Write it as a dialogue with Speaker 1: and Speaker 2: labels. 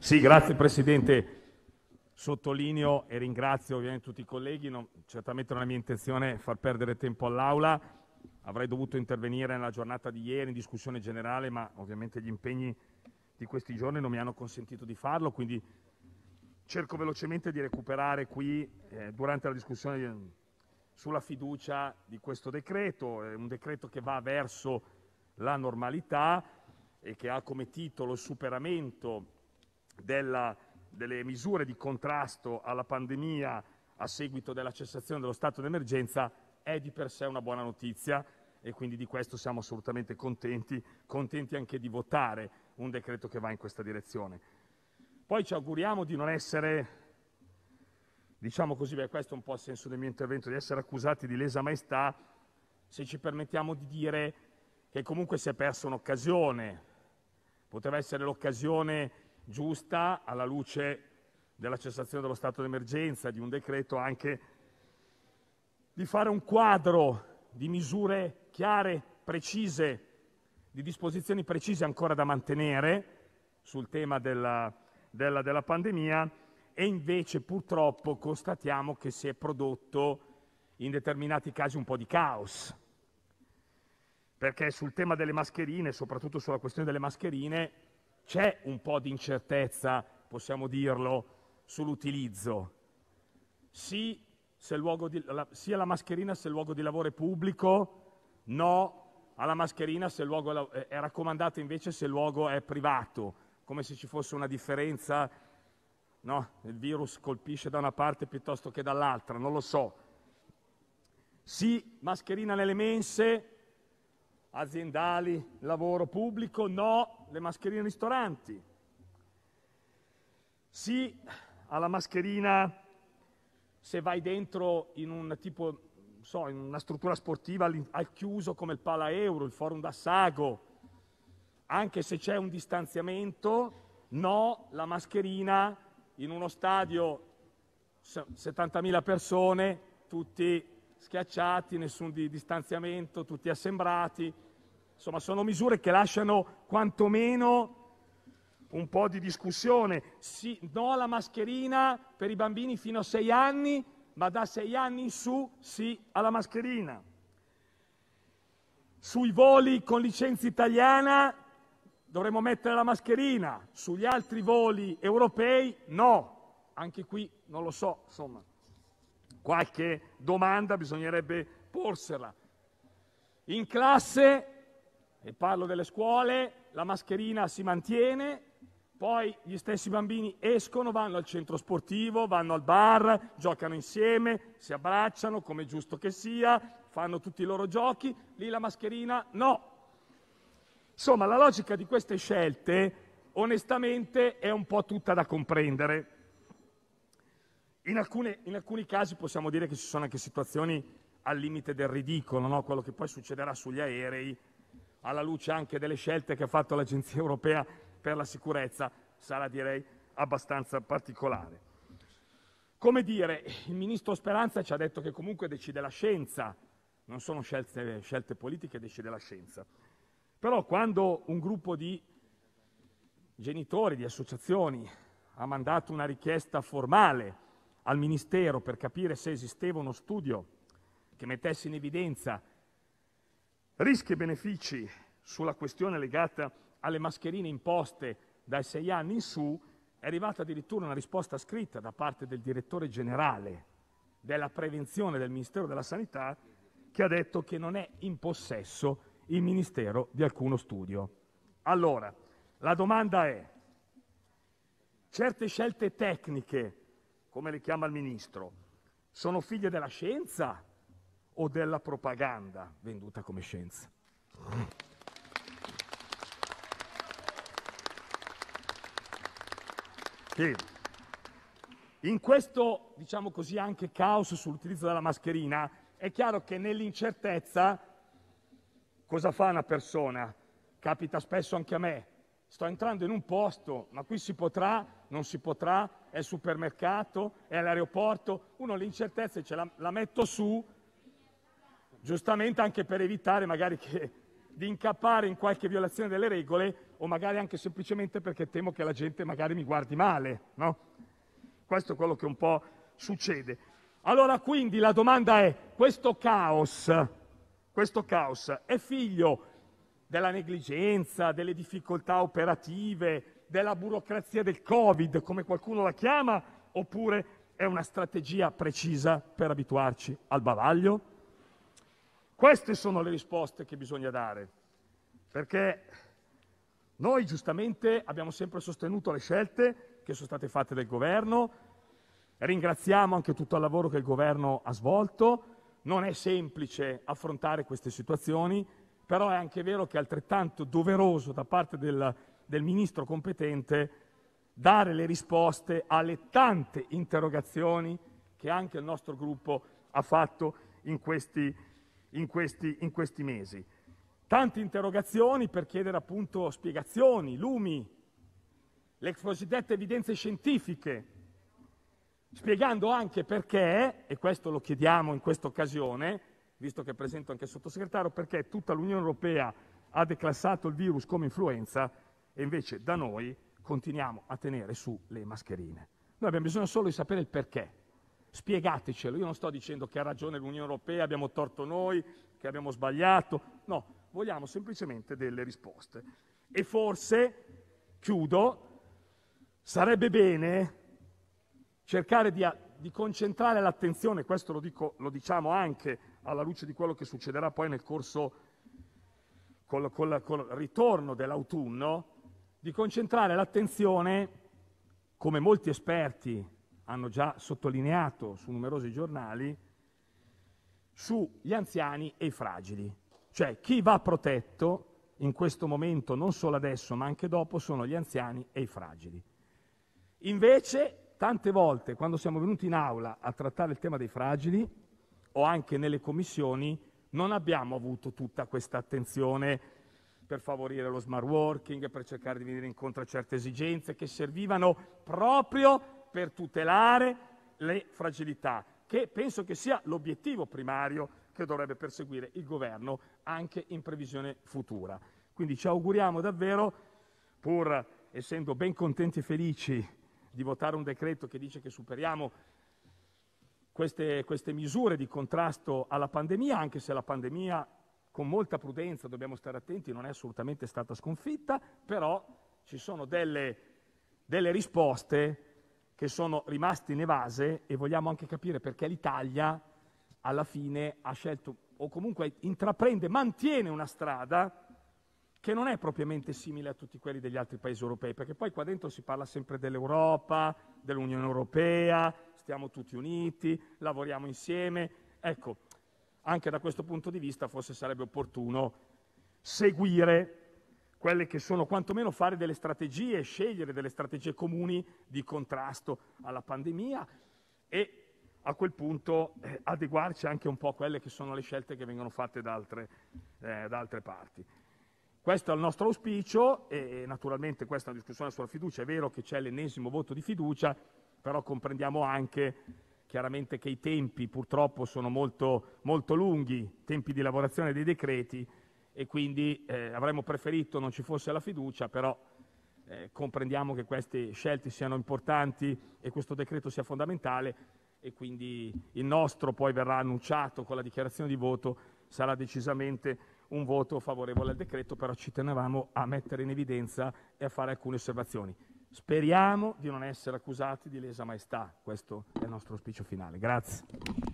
Speaker 1: Sì, grazie Presidente. Sottolineo e ringrazio ovviamente tutti i colleghi, non, certamente non è mia intenzione far perdere tempo all'Aula, avrei dovuto intervenire nella giornata di ieri in discussione generale, ma ovviamente gli impegni di questi giorni non mi hanno consentito di farlo, quindi cerco velocemente di recuperare qui eh, durante la discussione eh, sulla fiducia di questo decreto, è un decreto che va verso la normalità e che ha come titolo superamento delle misure di contrasto alla pandemia a seguito della cessazione dello stato d'emergenza è di per sé una buona notizia e quindi di questo siamo assolutamente contenti, contenti anche di votare un decreto che va in questa direzione. Poi ci auguriamo di non essere, diciamo così, beh, questo è un po' il senso del mio intervento, di essere accusati di lesa maestà se ci permettiamo di dire che comunque si è persa un'occasione. Poteva essere l'occasione giusta alla luce della cessazione dello stato d'emergenza, di un decreto anche di fare un quadro di misure chiare, precise, di disposizioni precise ancora da mantenere sul tema della, della, della pandemia e invece purtroppo constatiamo che si è prodotto in determinati casi un po' di caos. Perché sul tema delle mascherine, soprattutto sulla questione delle mascherine, c'è un po' di incertezza, possiamo dirlo, sull'utilizzo. Sì, di, la, sì alla mascherina se il luogo di lavoro è pubblico, no alla mascherina se il luogo è, eh, è raccomandato invece se il luogo è privato, come se ci fosse una differenza, no? Il virus colpisce da una parte piuttosto che dall'altra, non lo so. Sì, mascherina nelle mense, aziendali, lavoro pubblico, no le mascherine ristoranti, sì alla mascherina se vai dentro in, un tipo, so, in una struttura sportiva al chiuso come il Pala Euro, il Forum d'Assago, anche se c'è un distanziamento, no la mascherina in uno stadio 70.000 persone, tutti schiacciati, nessun distanziamento, tutti assembrati, Insomma, sono misure che lasciano quantomeno un po' di discussione. Sì, no alla mascherina per i bambini fino a sei anni, ma da sei anni in su sì alla mascherina. Sui voli con licenza italiana dovremmo mettere la mascherina, sugli altri voli europei no. Anche qui non lo so, insomma, qualche domanda bisognerebbe porsela. In classe e parlo delle scuole, la mascherina si mantiene, poi gli stessi bambini escono, vanno al centro sportivo, vanno al bar, giocano insieme, si abbracciano come è giusto che sia, fanno tutti i loro giochi, lì la mascherina no. Insomma, la logica di queste scelte onestamente è un po' tutta da comprendere. In, alcune, in alcuni casi possiamo dire che ci sono anche situazioni al limite del ridicolo, no? quello che poi succederà sugli aerei alla luce anche delle scelte che ha fatto l'Agenzia europea per la sicurezza, sarà direi abbastanza particolare. Come dire, il ministro Speranza ci ha detto che comunque decide la scienza, non sono scelte, scelte politiche, decide la scienza. Però quando un gruppo di genitori, di associazioni, ha mandato una richiesta formale al Ministero per capire se esisteva uno studio che mettesse in evidenza rischi e benefici sulla questione legata alle mascherine imposte dai sei anni in su, è arrivata addirittura una risposta scritta da parte del direttore generale della prevenzione del Ministero della Sanità che ha detto che non è in possesso il Ministero di alcuno studio. Allora, la domanda è, certe scelte tecniche, come le chiama il Ministro, sono figlie della scienza o della propaganda venduta come scienza. Sì. In questo, diciamo così, anche caos sull'utilizzo della mascherina, è chiaro che nell'incertezza cosa fa una persona? Capita spesso anche a me. Sto entrando in un posto, ma qui si potrà, non si potrà, è il supermercato, è l'aeroporto. Uno l'incertezza dice la, la metto su, giustamente anche per evitare magari che, di incappare in qualche violazione delle regole o magari anche semplicemente perché temo che la gente magari mi guardi male, no? Questo è quello che un po' succede. Allora quindi la domanda è, questo caos, questo caos è figlio della negligenza, delle difficoltà operative, della burocrazia del Covid, come qualcuno la chiama, oppure è una strategia precisa per abituarci al bavaglio? Queste sono le risposte che bisogna dare, perché noi giustamente abbiamo sempre sostenuto le scelte che sono state fatte dal governo, ringraziamo anche tutto il lavoro che il governo ha svolto, non è semplice affrontare queste situazioni, però è anche vero che è altrettanto doveroso da parte del, del ministro competente dare le risposte alle tante interrogazioni che anche il nostro gruppo ha fatto in questi giorni in questi, in questi mesi. Tante interrogazioni per chiedere appunto spiegazioni, lumi, le cosiddette evidenze scientifiche, spiegando anche perché, e questo lo chiediamo in questa occasione, visto che presento anche il sottosegretario, perché tutta l'Unione Europea ha declassato il virus come influenza e invece da noi continuiamo a tenere su le mascherine. Noi abbiamo bisogno solo di sapere il perché. Spiegatecelo, io non sto dicendo che ha ragione l'Unione Europea, abbiamo torto noi, che abbiamo sbagliato, no, vogliamo semplicemente delle risposte. E forse, chiudo, sarebbe bene cercare di, di concentrare l'attenzione, questo lo, dico, lo diciamo anche alla luce di quello che succederà poi nel corso col, col, col ritorno dell'autunno, di concentrare l'attenzione, come molti esperti hanno già sottolineato su numerosi giornali, sugli anziani e i fragili. Cioè chi va protetto in questo momento, non solo adesso ma anche dopo, sono gli anziani e i fragili. Invece, tante volte quando siamo venuti in aula a trattare il tema dei fragili o anche nelle commissioni, non abbiamo avuto tutta questa attenzione per favorire lo smart working, per cercare di venire incontro a certe esigenze che servivano proprio per tutelare le fragilità, che penso che sia l'obiettivo primario che dovrebbe perseguire il governo anche in previsione futura. Quindi ci auguriamo davvero, pur essendo ben contenti e felici di votare un decreto che dice che superiamo queste, queste misure di contrasto alla pandemia, anche se la pandemia con molta prudenza dobbiamo stare attenti, non è assolutamente stata sconfitta, però ci sono delle, delle risposte che sono rimaste evase e vogliamo anche capire perché l'Italia alla fine ha scelto o comunque intraprende, mantiene una strada che non è propriamente simile a tutti quelli degli altri paesi europei, perché poi qua dentro si parla sempre dell'Europa, dell'Unione Europea, stiamo tutti uniti, lavoriamo insieme. Ecco, anche da questo punto di vista forse sarebbe opportuno seguire quelle che sono quantomeno fare delle strategie, scegliere delle strategie comuni di contrasto alla pandemia e a quel punto eh, adeguarci anche un po' a quelle che sono le scelte che vengono fatte da altre, eh, da altre parti. Questo è il nostro auspicio e, naturalmente questa discussione sulla fiducia è vero che c'è l'ennesimo voto di fiducia, però comprendiamo anche chiaramente che i tempi purtroppo sono molto, molto lunghi, tempi di lavorazione dei decreti e quindi eh, avremmo preferito non ci fosse la fiducia, però eh, comprendiamo che queste scelte siano importanti e questo decreto sia fondamentale e quindi il nostro poi verrà annunciato con la dichiarazione di voto, sarà decisamente un voto favorevole al decreto, però ci tenevamo a mettere in evidenza e a fare alcune osservazioni. Speriamo di non essere accusati di lesa maestà, questo è il nostro auspicio finale. Grazie.